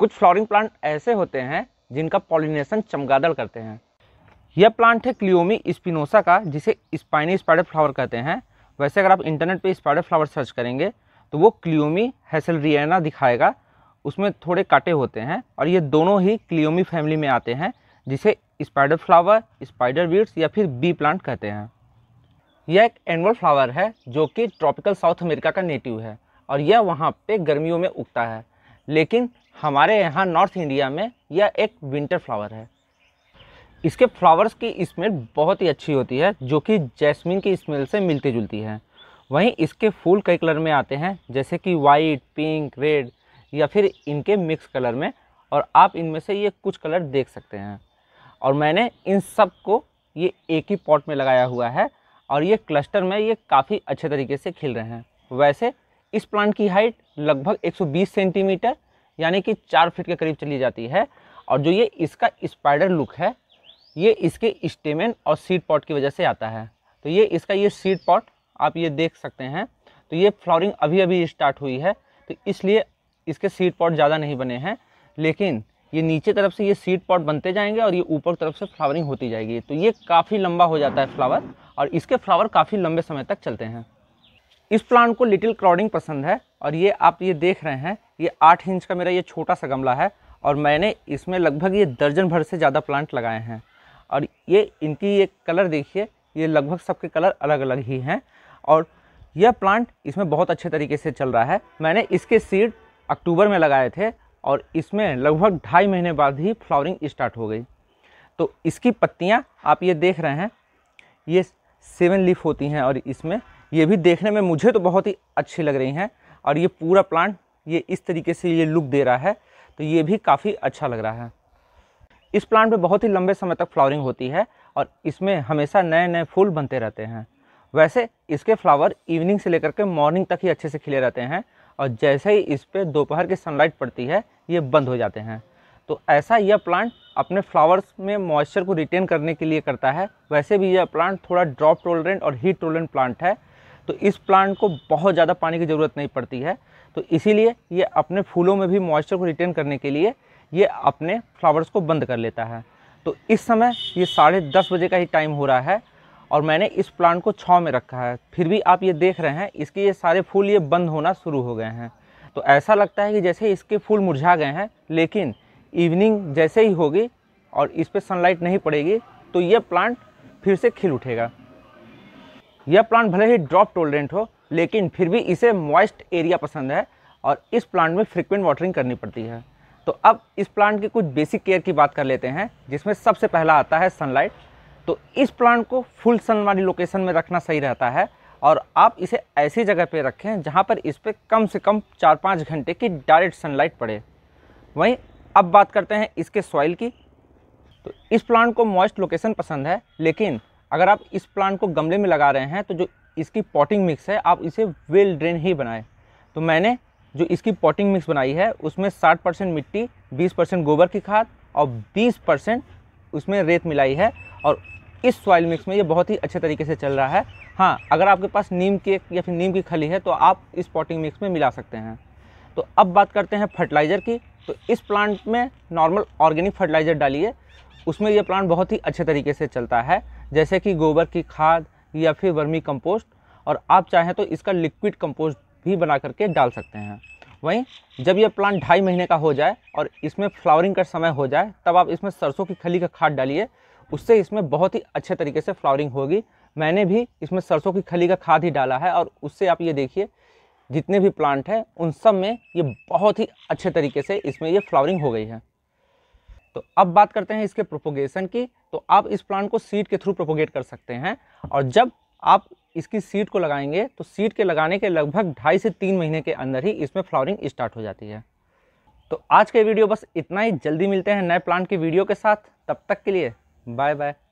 कुछ flowering plant ऐसे होते हैं जिनका पॉलिनेशन चमगादड़ करते हैं यह प्लांट है क्लियोमी स्पिनोसा का जिसे स्पाइनी स्पाइडर फ्लावर कहते हैं वैसे अगर आप इंटरनेट पे स्पाइडर फ्लावर सर्च करेंगे तो वो क्लियोमी हैसलरियाना दिखाएगा उसमें थोड़े काटे होते हैं और ये दोनों ही क्लियोमी फैमिली में आते हैं जिसे स्पाइडर फ्लावर स्पाइडर वीड्स या फिर बी प्लांट कहते हैं यह एक एनअल फ्लावर है जो कि ट्रॉपिकल साउथ अमेरिका का नेटिव है और यह वहाँ पर गर्मियों में उगता है लेकिन हमारे यहाँ नॉर्थ इंडिया में यह एक विंटर फ्लावर है इसके फ्लावर्स की स्मेल बहुत ही अच्छी होती है जो कि जैस्मिन की स्मेल से मिलती जुलती है वहीं इसके फूल कई कलर में आते हैं जैसे कि वाइट पिंक रेड या फिर इनके मिक्स कलर में और आप इनमें से ये कुछ कलर देख सकते हैं और मैंने इन सब को ये एक ही पॉट में लगाया हुआ है और ये क्लस्टर में ये काफ़ी अच्छे तरीके से खिल रहे हैं वैसे इस प्लांट की हाइट लगभग 120 सेंटीमीटर यानी कि चार फीट के करीब चली जाती है और जो ये इसका स्पाइडर लुक है ये इसके स्टेमेन और सीड पॉट की वजह से आता है तो ये इसका ये सीड पॉट आप ये देख सकते हैं तो ये फ्लावरिंग अभी अभी स्टार्ट हुई है तो इसलिए इसके सीड पॉट ज़्यादा नहीं बने हैं लेकिन ये नीचे तरफ से ये सीड पॉट बनते जाएंगे और ये ऊपर तरफ से फ्लावरिंग होती जाएगी तो ये काफ़ी लंबा हो जाता है फ्लावर और इसके फ्लावर काफ़ी लंबे समय तक चलते हैं इस प्लांट को लिटिल क्राउडिंग पसंद है और ये आप ये देख रहे हैं ये आठ इंच का मेरा ये छोटा सा गमला है और मैंने इसमें लगभग ये दर्जन भर से ज़्यादा प्लांट लगाए हैं और ये इनकी ये कलर देखिए ये लगभग सबके कलर अलग अलग ही हैं और यह प्लांट इसमें बहुत अच्छे तरीके से चल रहा है मैंने इसके सीड अक्टूबर में लगाए थे और इसमें लगभग ढाई महीने बाद ही फ्लावरिंग स्टार्ट हो गई तो इसकी पत्तियाँ आप ये देख रहे हैं ये सेवन लीफ होती हैं और इसमें ये भी देखने में मुझे तो बहुत ही अच्छी लग रही हैं और ये पूरा प्लांट ये इस तरीके से ये लुक दे रहा है तो ये भी काफ़ी अच्छा लग रहा है इस प्लांट में बहुत ही लंबे समय तक फ्लावरिंग होती है और इसमें हमेशा नए नए फूल बनते रहते हैं वैसे इसके फ्लावर इवनिंग से लेकर के मॉर्निंग तक ही अच्छे से खिले रहते हैं और जैसे ही इस पर दोपहर की सनलाइट पड़ती है ये बंद हो जाते हैं तो ऐसा यह प्लांट अपने फ्लावर्स में मॉइस्चर को रिटेन करने के लिए करता है वैसे भी यह प्लांट थोड़ा ड्रॉप टोलरेंट और हीट टोलरेंट प्लांट है तो इस प्लांट को बहुत ज़्यादा पानी की ज़रूरत नहीं पड़ती है तो इसीलिए ये अपने फूलों में भी मॉइस्चर को रिटेन करने के लिए ये अपने फ्लावर्स को बंद कर लेता है तो इस समय ये साढ़े दस बजे का ही टाइम हो रहा है और मैंने इस प्लांट को छाँव में रखा है फिर भी आप ये देख रहे हैं इसके ये सारे फूल ये बंद होना शुरू हो गए हैं तो ऐसा लगता है कि जैसे इसके फूल मुरझा गए हैं लेकिन इवनिंग जैसे ही होगी और इस पर सनलाइट नहीं पड़ेगी तो यह प्लांट फिर से खिल उठेगा यह प्लांट भले ही ड्रॉप टोलरेंट हो लेकिन फिर भी इसे मॉइस्ट एरिया पसंद है और इस प्लांट में फ्रिक्वेंट वाटरिंग करनी पड़ती है तो अब इस प्लांट के कुछ बेसिक केयर की बात कर लेते हैं जिसमें सबसे पहला आता है सनलाइट तो इस प्लांट को फुल सन वाली लोकेशन में रखना सही रहता है और आप इसे ऐसी जगह पर रखें जहाँ पर इस पर कम से कम चार पाँच घंटे की डायरेक्ट सनलाइट पड़े वहीं अब बात करते हैं इसके सॉइल की तो इस प्लांट को मॉइस्ट लोकेशन पसंद है लेकिन अगर आप इस प्लांट को गमले में लगा रहे हैं तो जो इसकी पॉटिंग मिक्स है आप इसे वेल ड्रेन ही बनाएं तो मैंने जो इसकी पॉटिंग मिक्स बनाई है उसमें 60 परसेंट मिट्टी 20 परसेंट गोबर की खाद और 20 परसेंट उसमें रेत मिलाई है और इस सॉइल मिक्स में ये बहुत ही अच्छे तरीके से चल रहा है हाँ अगर आपके पास नीम के या फिर नीम की खली है तो आप इस पॉटिंग मिक्स में मिला सकते हैं तो अब बात करते हैं फर्टिलाइज़र की तो इस प्लांट में नॉर्मल ऑर्गेनिक फर्टिलाइज़र डालिए उसमें यह प्लांट बहुत ही अच्छे तरीके से चलता है जैसे कि गोबर की खाद या फिर वर्मी कंपोस्ट और आप चाहें तो इसका लिक्विड कंपोस्ट भी बना करके डाल सकते हैं वहीं जब यह प्लांट ढाई महीने का हो जाए और इसमें फ्लावरिंग का समय हो जाए तब आप इसमें सरसों की खली का खाद डालिए उससे इसमें बहुत ही अच्छे तरीके से फ्लावरिंग होगी मैंने भी इसमें सरसों की खली का खाद ही डाला है और उससे आप ये देखिए जितने भी प्लांट हैं उन सब में ये बहुत ही अच्छे तरीके से इसमें ये फ्लावरिंग हो गई है तो अब बात करते हैं इसके प्रोपोगेशन की तो आप इस प्लांट को सीड के थ्रू प्रोपोगेट कर सकते हैं और जब आप इसकी सीड को लगाएंगे तो सीड के लगाने के लगभग ढाई से तीन महीने के अंदर ही इसमें फ्लावरिंग स्टार्ट हो जाती है तो आज के वीडियो बस इतना ही जल्दी मिलते हैं नए प्लांट की वीडियो के साथ तब तक के लिए बाय बाय